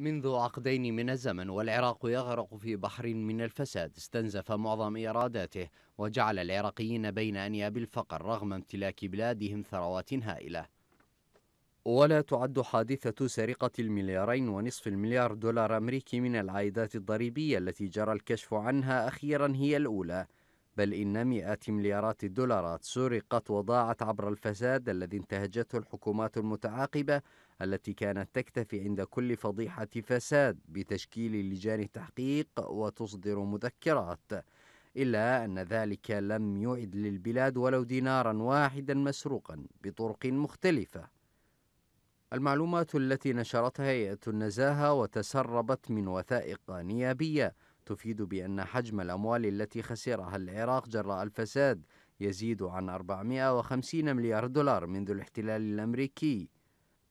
منذ عقدين من الزمن والعراق يغرق في بحر من الفساد استنزف معظم إيراداته وجعل العراقيين بين أنياب الفقر رغم امتلاك بلادهم ثروات هائلة ولا تعد حادثة سرقة المليارين ونصف المليار دولار أمريكي من العائدات الضريبية التي جرى الكشف عنها أخيرا هي الأولى بل إن مئات مليارات الدولارات سرقت وضاعت عبر الفساد الذي انتهجته الحكومات المتعاقبة التي كانت تكتفي عند كل فضيحة فساد بتشكيل لجان تحقيق وتصدر مذكرات إلا أن ذلك لم يعد للبلاد ولو دينارا واحدا مسروقا بطرق مختلفة المعلومات التي نشرتها هيئة النزاهة وتسربت من وثائق نيابية تفيد بأن حجم الأموال التي خسرها العراق جراء الفساد يزيد عن 450 مليار دولار منذ الاحتلال الأمريكي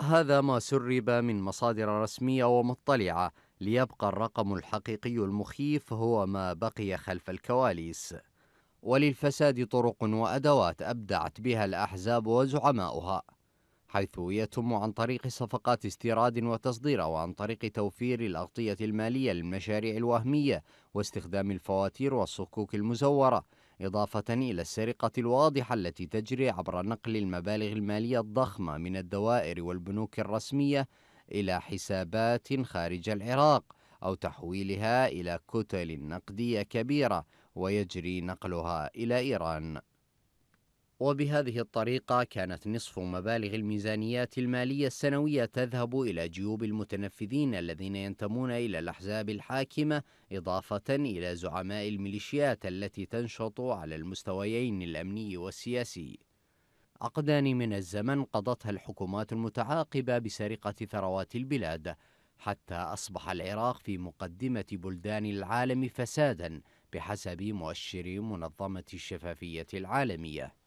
هذا ما سرب من مصادر رسمية ومطلعة ليبقى الرقم الحقيقي المخيف هو ما بقي خلف الكواليس وللفساد طرق وأدوات أبدعت بها الأحزاب وزعماؤها حيث يتم عن طريق صفقات استيراد وتصدير وعن طريق توفير الأغطية المالية للمشاريع الوهمية واستخدام الفواتير والصكوك المزورة إضافة إلى السرقة الواضحة التي تجري عبر نقل المبالغ المالية الضخمة من الدوائر والبنوك الرسمية إلى حسابات خارج العراق أو تحويلها إلى كتل نقدية كبيرة ويجري نقلها إلى إيران وبهذه الطريقة كانت نصف مبالغ الميزانيات المالية السنوية تذهب إلى جيوب المتنفذين الذين ينتمون إلى الأحزاب الحاكمة إضافة إلى زعماء الميليشيات التي تنشط على المستويين الأمني والسياسي. عقدان من الزمن قضتها الحكومات المتعاقبة بسرقة ثروات البلاد، حتى أصبح العراق في مقدمة بلدان العالم فسادًا بحسب مؤشر منظمة الشفافية العالمية.